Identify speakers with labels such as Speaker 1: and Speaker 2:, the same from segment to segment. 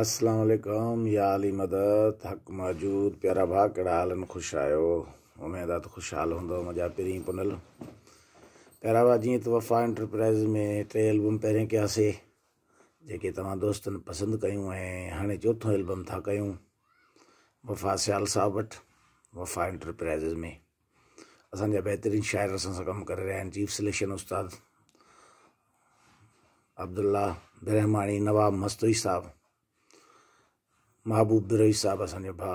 Speaker 1: असलकम या अली मदद हक मौजूद प्यारा भा कहिड़ा हालनि ख़ुशि आहियो उमेद आहे त ख़ुशहाल हों मजा पहिरीं पुनल प्यारा भा जी त वफ़ा इंटरप्राइज़ में टे एल्बम पहिरें क्या से जी तोस्त पसंद क्यों हाँ हाणे एल्बम था क्यों वफ़ा सियाल साहब वटि वफ़ा इंटरप्राइज़ में असांजा बेहतरीन शायर असां कम कर रहा रहिया चीफ सिलेक्शन उस्ताद अब्दुल्ला बिरहमाणी नवाब मस्तोई साहब महबूब बिरई साहब हसन भा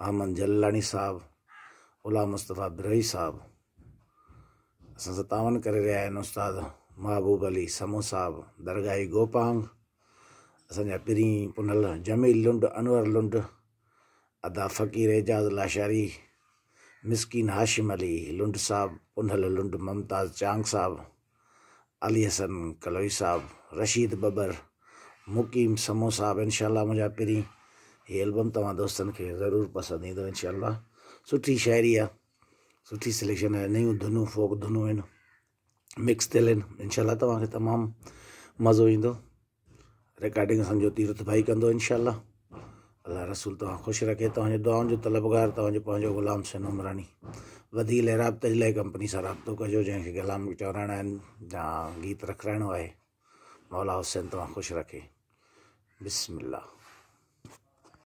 Speaker 1: अहमद जल्लानी साहब गुलाम मुस्तफ़ा बिरई साहब असां सतावन करे रहिया आहिनि उस्ताद महबूब अली समो साहब दरगाही गोपांग असांजा पिरी पुनल जमील लुंड अनवर लुंड अदा फ़कीर एजाज़ लाशारी मिसकिन हाशिम अली लुंड साहब पुनल लुंड मुमताज़ चांग साहब अली हसन कलोई साहब रशीद बबर मुकीम समो साहब इनशाला मुंहिंजा पहिरीं हीअ एल्बम तव्हां दोस्तनि खे ज़रूरु पसंदि ईंदो तो इनशाला सुठी शाइरी आहे सुठी सिलेक्शन आहे नयूं धुनूं फोक धुनू आहिनि मिक्स थे आहिनि इनशाला तव्हांखे तमामु मज़ो ईंदो रिकॉर्डिंग समझो तीर्थ भाई कह इनशाला अलाह रसूल तुम खुश रखे तव्हांजो दुआउनि जो तलबगार तव्हांजो ग़ुलाम सनम रानी वधी लाइ राब्ते कंपनी सां राब्तो कजो जंहिंखे ग़ुलाम चवराइणा आहिनि गीत रखाइणो है मौला हुसैन तव्हां खुश रखे بسم الله